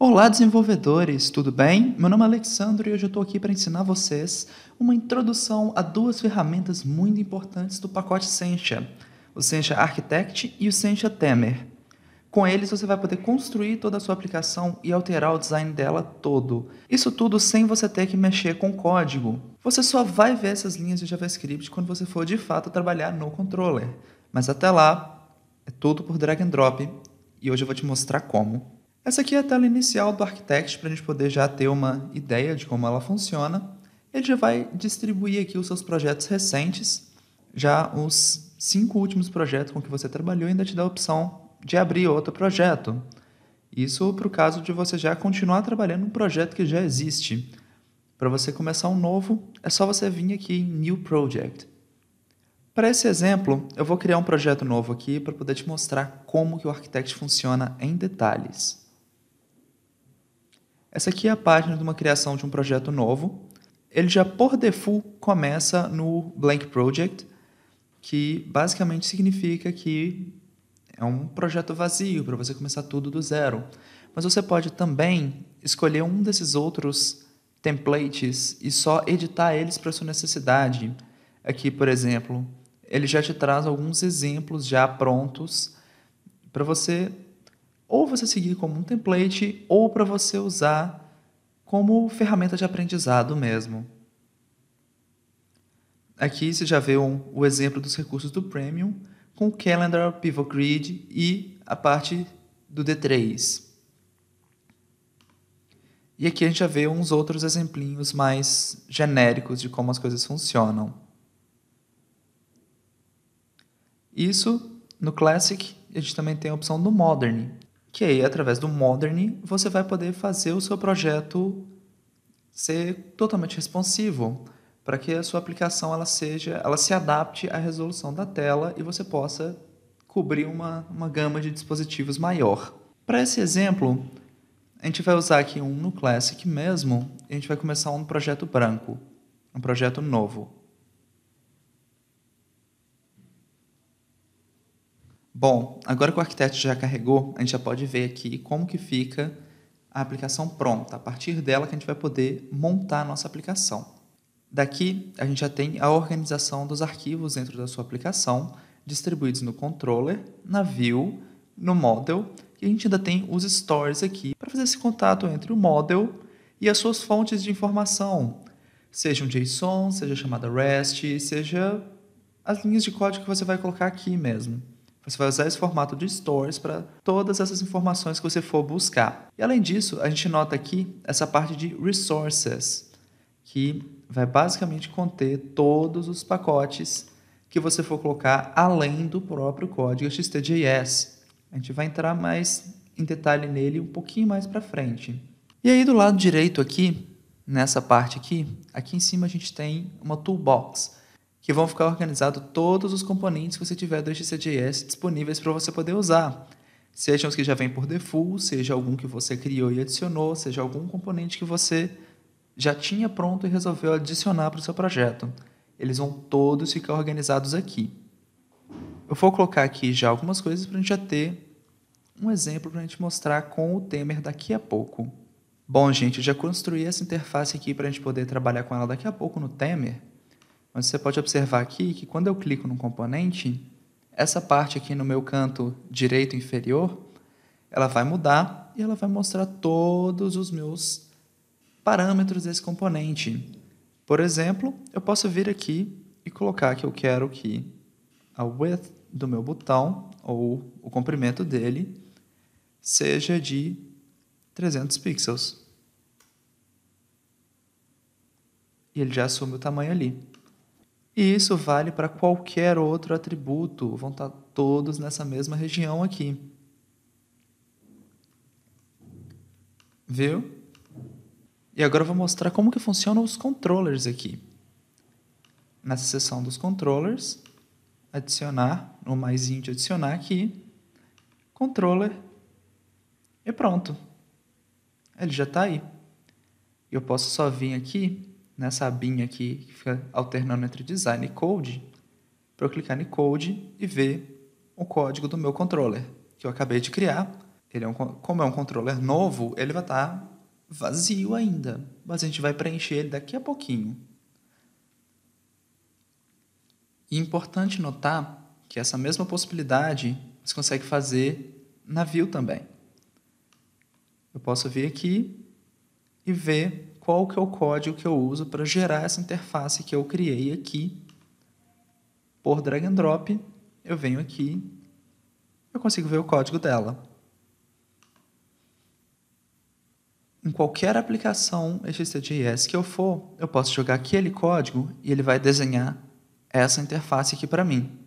Olá, desenvolvedores, tudo bem? Meu nome é Alexandre e hoje eu estou aqui para ensinar vocês uma introdução a duas ferramentas muito importantes do pacote Sencha, o Sencha Architect e o Sencha Temer. Com eles você vai poder construir toda a sua aplicação e alterar o design dela todo. Isso tudo sem você ter que mexer com código. Você só vai ver essas linhas de JavaScript quando você for de fato trabalhar no controller. Mas até lá, é tudo por drag and drop e hoje eu vou te mostrar como. Essa aqui é a tela inicial do Architect para a gente poder já ter uma ideia de como ela funciona. Ele já vai distribuir aqui os seus projetos recentes, já os cinco últimos projetos com que você trabalhou ainda te dá a opção de abrir outro projeto. Isso para o caso de você já continuar trabalhando um projeto que já existe. Para você começar um novo, é só você vir aqui em New Project. Para esse exemplo, eu vou criar um projeto novo aqui para poder te mostrar como que o Architect funciona em detalhes. Essa aqui é a página de uma criação de um projeto novo. Ele já por default começa no blank project, que basicamente significa que é um projeto vazio para você começar tudo do zero. Mas você pode também escolher um desses outros templates e só editar eles para sua necessidade. Aqui, por exemplo, ele já te traz alguns exemplos já prontos para você ou você seguir como um template ou para você usar como ferramenta de aprendizado mesmo. Aqui você já vê um, o exemplo dos recursos do Premium com o Calendar, Pivot Grid e a parte do D3. E aqui a gente já vê uns outros exemplinhos mais genéricos de como as coisas funcionam. Isso no Classic, a gente também tem a opção do Modern, que aí através do Modern você vai poder fazer o seu projeto ser totalmente responsivo, para que a sua aplicação ela seja, ela se adapte à resolução da tela e você possa cobrir uma, uma gama de dispositivos maior. Para esse exemplo, a gente vai usar aqui um no Classic mesmo, e a gente vai começar um projeto branco, um projeto novo. Bom, agora que o arquiteto já carregou, a gente já pode ver aqui como que fica a aplicação pronta. A partir dela que a gente vai poder montar a nossa aplicação. Daqui, a gente já tem a organização dos arquivos dentro da sua aplicação, distribuídos no controller, na view, no model, e a gente ainda tem os stories aqui para fazer esse contato entre o model e as suas fontes de informação, seja um JSON, seja chamada REST, seja as linhas de código que você vai colocar aqui mesmo. Você vai usar esse formato de stores para todas essas informações que você for buscar. E além disso, a gente nota aqui essa parte de resources, que vai basicamente conter todos os pacotes que você for colocar além do próprio código XTJS. A gente vai entrar mais em detalhe nele um pouquinho mais para frente. E aí do lado direito aqui, nessa parte aqui, aqui em cima a gente tem uma toolbox que vão ficar organizados todos os componentes que você tiver do XCJS disponíveis para você poder usar. Sejam os que já vêm por default, seja algum que você criou e adicionou, seja algum componente que você já tinha pronto e resolveu adicionar para o seu projeto. Eles vão todos ficar organizados aqui. Eu vou colocar aqui já algumas coisas para a gente já ter um exemplo para a gente mostrar com o Temer daqui a pouco. Bom, gente, eu já construí essa interface aqui para a gente poder trabalhar com ela daqui a pouco no Temer você pode observar aqui que quando eu clico no componente, essa parte aqui no meu canto direito inferior, ela vai mudar e ela vai mostrar todos os meus parâmetros desse componente. Por exemplo, eu posso vir aqui e colocar que eu quero que a width do meu botão, ou o comprimento dele, seja de 300 pixels. E ele já assume o tamanho ali. E isso vale para qualquer outro atributo, vão estar todos nessa mesma região aqui. Viu? E agora eu vou mostrar como que funcionam os controllers aqui. Nessa seção dos controllers, adicionar, no mais int adicionar aqui, controller, e pronto. Ele já está aí. Eu posso só vir aqui nessa abinha aqui, que fica alternando entre design e code, para eu clicar em code e ver o código do meu controller, que eu acabei de criar. Ele é um, como é um controller novo, ele vai estar tá vazio ainda, mas a gente vai preencher ele daqui a pouquinho. E é importante notar que essa mesma possibilidade você consegue fazer na view também. Eu posso vir aqui e ver qual que é o código que eu uso para gerar essa interface que eu criei aqui por drag and drop, eu venho aqui, eu consigo ver o código dela. Em qualquer aplicação XTJS que eu for, eu posso jogar aquele código e ele vai desenhar essa interface aqui para mim.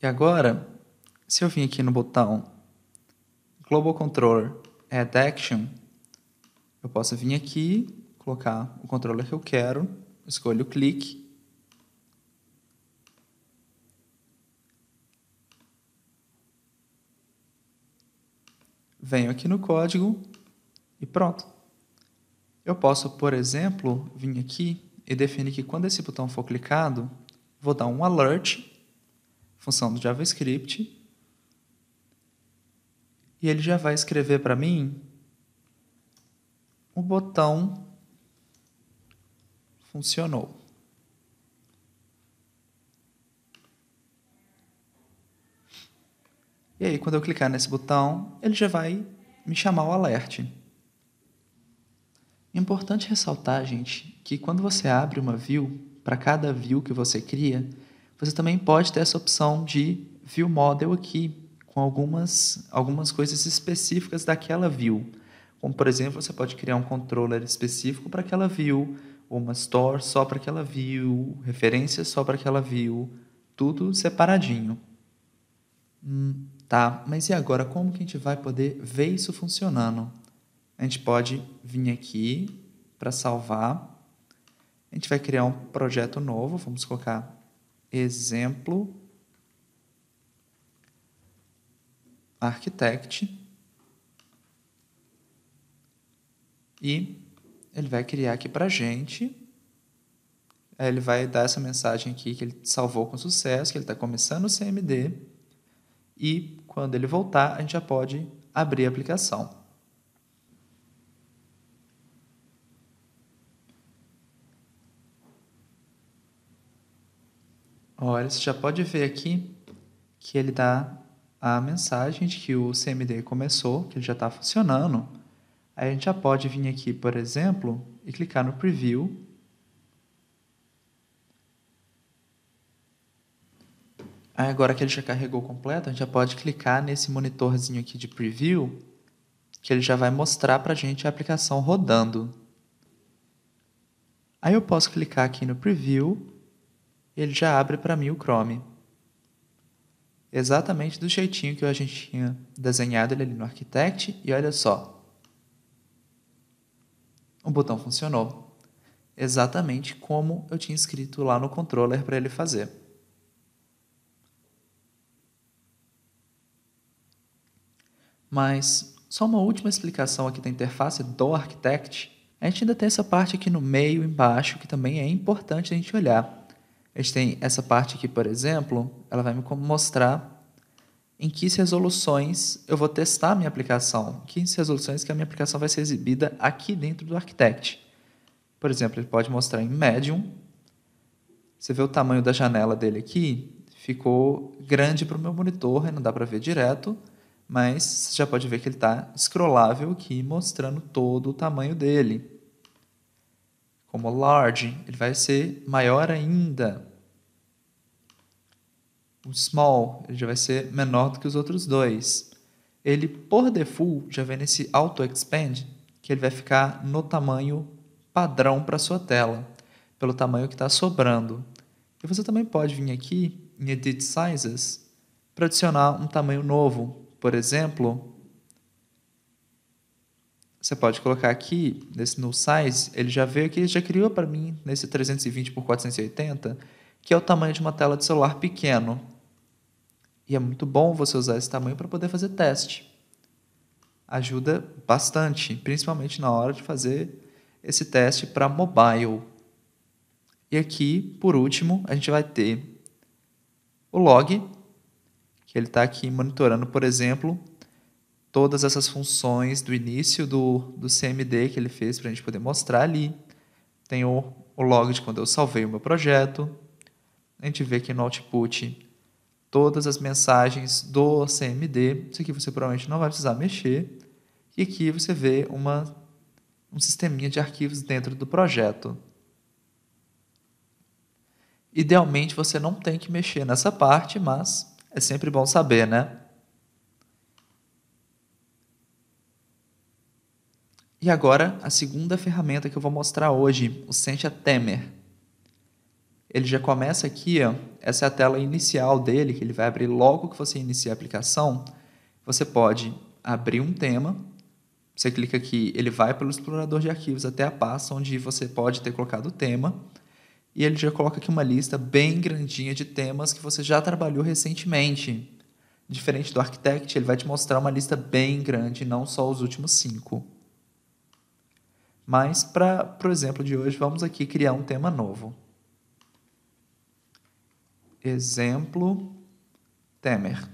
E agora, se eu vim aqui no botão Global Controller é Add Action, eu posso vir aqui, colocar o controller que eu quero, escolho o clique, venho aqui no código e pronto. Eu posso, por exemplo, vir aqui e definir que quando esse botão for clicado, vou dar um alert, função do JavaScript, e ele já vai escrever para mim o botão funcionou. E aí, quando eu clicar nesse botão, ele já vai me chamar o alert. Importante ressaltar, gente, que quando você abre uma view, para cada view que você cria, você também pode ter essa opção de view model aqui, com algumas, algumas coisas específicas daquela view. Como, por exemplo, você pode criar um controller específico para aquela view, uma store só para aquela view, referência só para aquela view, tudo separadinho. Hum, tá, mas e agora como que a gente vai poder ver isso funcionando? A gente pode vir aqui para salvar. A gente vai criar um projeto novo, vamos colocar exemplo architect e ele vai criar aqui para a gente. Aí ele vai dar essa mensagem aqui que ele salvou com sucesso, que ele está começando o CMD. E quando ele voltar, a gente já pode abrir a aplicação. Olha, você já pode ver aqui que ele dá a mensagem de que o CMD começou, que ele já está funcionando. Aí a gente já pode vir aqui, por exemplo, e clicar no Preview. Aí agora que ele já carregou completo, a gente já pode clicar nesse monitorzinho aqui de Preview, que ele já vai mostrar para a gente a aplicação rodando. Aí eu posso clicar aqui no Preview, ele já abre para mim o Chrome exatamente do jeitinho que a gente tinha desenhado ele ali no Architect. E olha só, o botão funcionou exatamente como eu tinha escrito lá no controller para ele fazer. Mas só uma última explicação aqui da interface do Architect. A gente ainda tem essa parte aqui no meio, embaixo, que também é importante a gente olhar. A gente tem essa parte aqui, por exemplo, ela vai me mostrar em que resoluções eu vou testar a minha aplicação, em que resoluções que a minha aplicação vai ser exibida aqui dentro do Architect. Por exemplo, ele pode mostrar em Medium. Você vê o tamanho da janela dele aqui, ficou grande para o meu monitor, não dá para ver direto, mas você já pode ver que ele está scrollável aqui, mostrando todo o tamanho dele. Como large, ele vai ser maior ainda o small já vai ser menor do que os outros dois. Ele, por default, já vem nesse auto-expand, que ele vai ficar no tamanho padrão para sua tela, pelo tamanho que está sobrando. E você também pode vir aqui em Edit Sizes para adicionar um tamanho novo. Por exemplo, você pode colocar aqui, nesse no size, ele já veio aqui, já criou para mim, nesse 320 por 480, que é o tamanho de uma tela de celular pequeno. E é muito bom você usar esse tamanho para poder fazer teste. Ajuda bastante, principalmente na hora de fazer esse teste para mobile. E aqui, por último, a gente vai ter o log, que ele está aqui monitorando, por exemplo, todas essas funções do início do, do CMD que ele fez para a gente poder mostrar ali. Tem o, o log de quando eu salvei o meu projeto. A gente vê aqui no output todas as mensagens do CMD. Isso aqui você provavelmente não vai precisar mexer. E aqui você vê uma, um sisteminha de arquivos dentro do projeto. Idealmente você não tem que mexer nessa parte, mas é sempre bom saber, né? E agora, a segunda ferramenta que eu vou mostrar hoje, o Sentia Temer ele já começa aqui, ó, essa é a tela inicial dele, que ele vai abrir logo que você inicia a aplicação. Você pode abrir um tema, você clica aqui, ele vai pelo explorador de arquivos até a pasta onde você pode ter colocado o tema, e ele já coloca aqui uma lista bem grandinha de temas que você já trabalhou recentemente. Diferente do Architect, ele vai te mostrar uma lista bem grande, não só os últimos cinco. Mas, para o exemplo de hoje, vamos aqui criar um tema novo exemplo, Temer.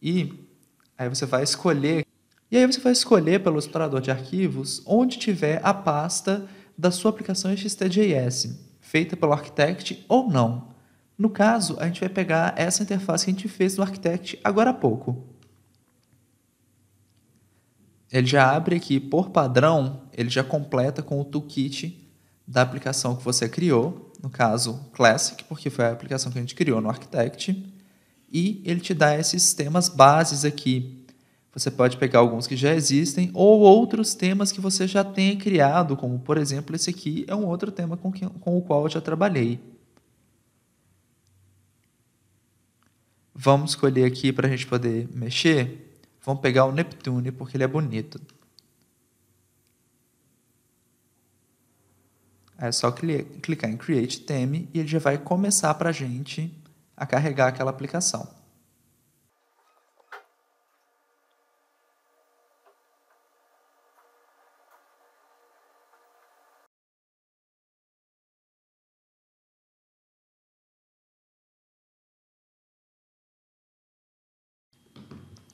E aí você vai escolher. E aí você vai escolher pelo explorador de arquivos onde tiver a pasta da sua aplicação XTJS, feita pelo Architect ou não. No caso, a gente vai pegar essa interface que a gente fez no Architect agora há pouco. Ele já abre aqui por padrão, ele já completa com o toolkit da aplicação que você criou, no caso Classic, porque foi a aplicação que a gente criou no Architect, e ele te dá esses temas bases aqui. Você pode pegar alguns que já existem ou outros temas que você já tenha criado, como por exemplo esse aqui é um outro tema com, que, com o qual eu já trabalhei. Vamos escolher aqui para a gente poder mexer. Vamos pegar o Neptune porque ele é bonito. É só clicar em Create Theme e ele já vai começar para a gente a carregar aquela aplicação.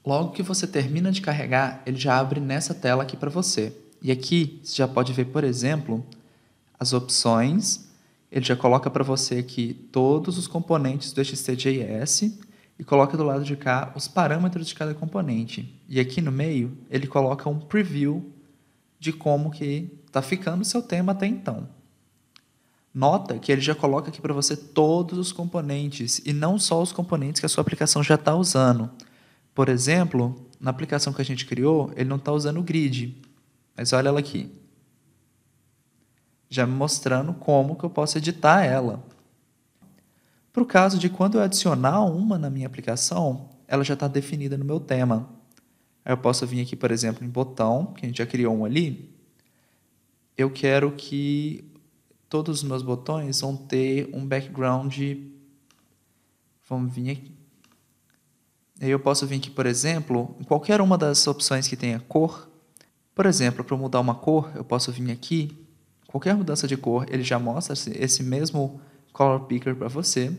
Logo que você termina de carregar, ele já abre nessa tela aqui para você. E aqui você já pode ver, por exemplo, as opções, ele já coloca para você aqui todos os componentes do XTJS e coloca do lado de cá os parâmetros de cada componente. E aqui no meio, ele coloca um preview de como que está ficando o seu tema até então. Nota que ele já coloca aqui para você todos os componentes e não só os componentes que a sua aplicação já está usando. Por exemplo, na aplicação que a gente criou, ele não está usando o grid, mas olha ela aqui já me mostrando como que eu posso editar ela. Para o caso de quando eu adicionar uma na minha aplicação, ela já está definida no meu tema. eu posso vir aqui, por exemplo, em botão, que a gente já criou um ali. Eu quero que todos os meus botões vão ter um background. Vamos vir aqui. eu posso vir aqui, por exemplo, em qualquer uma das opções que tenha cor. Por exemplo, para mudar uma cor, eu posso vir aqui qualquer mudança de cor, ele já mostra esse mesmo color picker para você.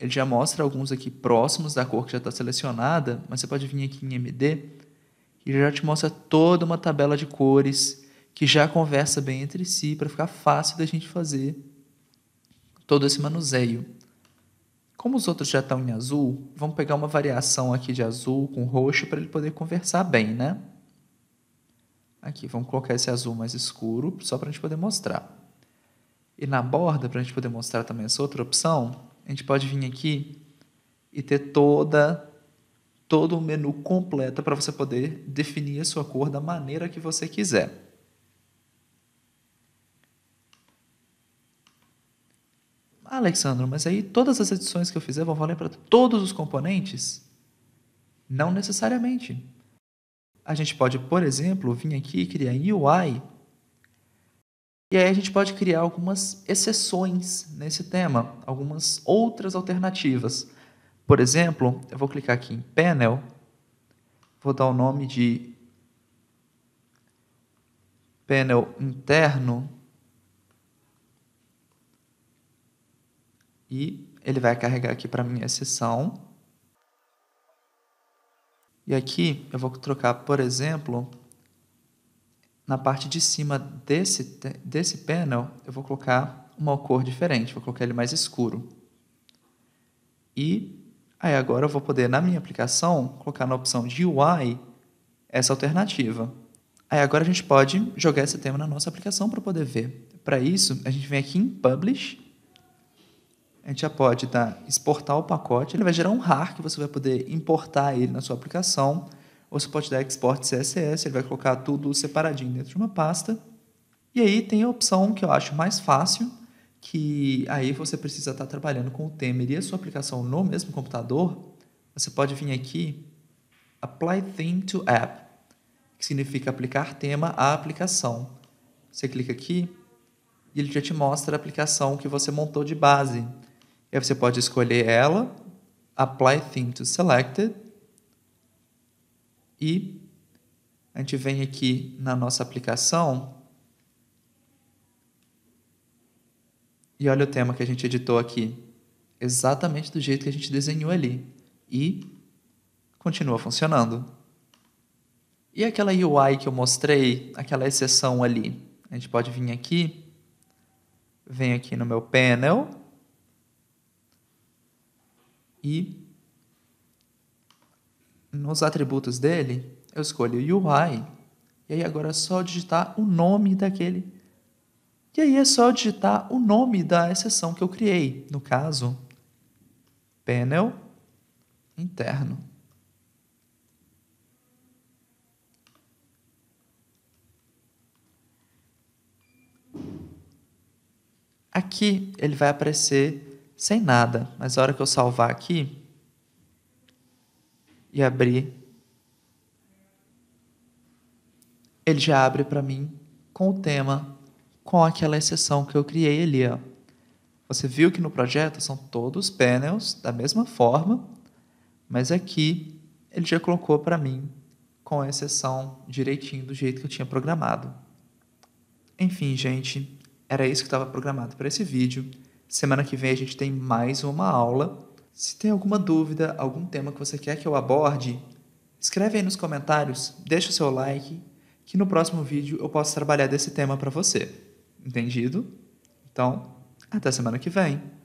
Ele já mostra alguns aqui próximos da cor que já está selecionada, mas você pode vir aqui em MD e já te mostra toda uma tabela de cores que já conversa bem entre si para ficar fácil da gente fazer todo esse manuseio. Como os outros já estão em azul, vamos pegar uma variação aqui de azul com roxo para ele poder conversar bem, né? Aqui, vamos colocar esse azul mais escuro, só para a gente poder mostrar. E na borda, para a gente poder mostrar também essa outra opção, a gente pode vir aqui e ter toda todo o menu completo para você poder definir a sua cor da maneira que você quiser. Alexandro, Alexandre, mas aí todas as edições que eu fizer vão valer para todos os componentes? Não necessariamente. A gente pode, por exemplo, vir aqui e criar UI. E aí a gente pode criar algumas exceções nesse tema, algumas outras alternativas. Por exemplo, eu vou clicar aqui em Panel, vou dar o nome de Panel Interno e ele vai carregar aqui para minha exceção. E aqui eu vou trocar, por exemplo, na parte de cima desse, desse panel, eu vou colocar uma cor diferente, vou colocar ele mais escuro. E aí agora eu vou poder, na minha aplicação, colocar na opção de UI essa alternativa. Aí agora a gente pode jogar esse tema na nossa aplicação para poder ver. Para isso, a gente vem aqui em Publish, a gente já pode tá, exportar o pacote, ele vai gerar um RAR que você vai poder importar ele na sua aplicação, ou você pode dar export CSS, ele vai colocar tudo separadinho dentro de uma pasta. E aí tem a opção que eu acho mais fácil, que aí você precisa estar trabalhando com o Temer e a sua aplicação no mesmo computador. Você pode vir aqui, Apply Theme to App, que significa aplicar tema à aplicação. Você clica aqui e ele já te mostra a aplicação que você montou de base. E aí você pode escolher ela, Apply Theme to Selected, e a gente vem aqui na nossa aplicação e olha o tema que a gente editou aqui. Exatamente do jeito que a gente desenhou ali. E continua funcionando. E aquela UI que eu mostrei, aquela exceção ali? A gente pode vir aqui, vem aqui no meu panel, e nos atributos dele, eu escolho UI, e aí agora é só digitar o nome daquele. E aí é só digitar o nome da exceção que eu criei, no caso, panel interno. Aqui ele vai aparecer sem nada, mas a hora que eu salvar aqui e abrir, ele já abre para mim com o tema, com aquela exceção que eu criei ali. Ó. Você viu que no projeto são todos panels da mesma forma, mas aqui ele já colocou para mim com a exceção direitinho do jeito que eu tinha programado. Enfim, gente, era isso que estava programado para esse vídeo. Semana que vem a gente tem mais uma aula. Se tem alguma dúvida, algum tema que você quer que eu aborde, escreve aí nos comentários, deixa o seu like, que no próximo vídeo eu posso trabalhar desse tema para você. Entendido? Então, até semana que vem.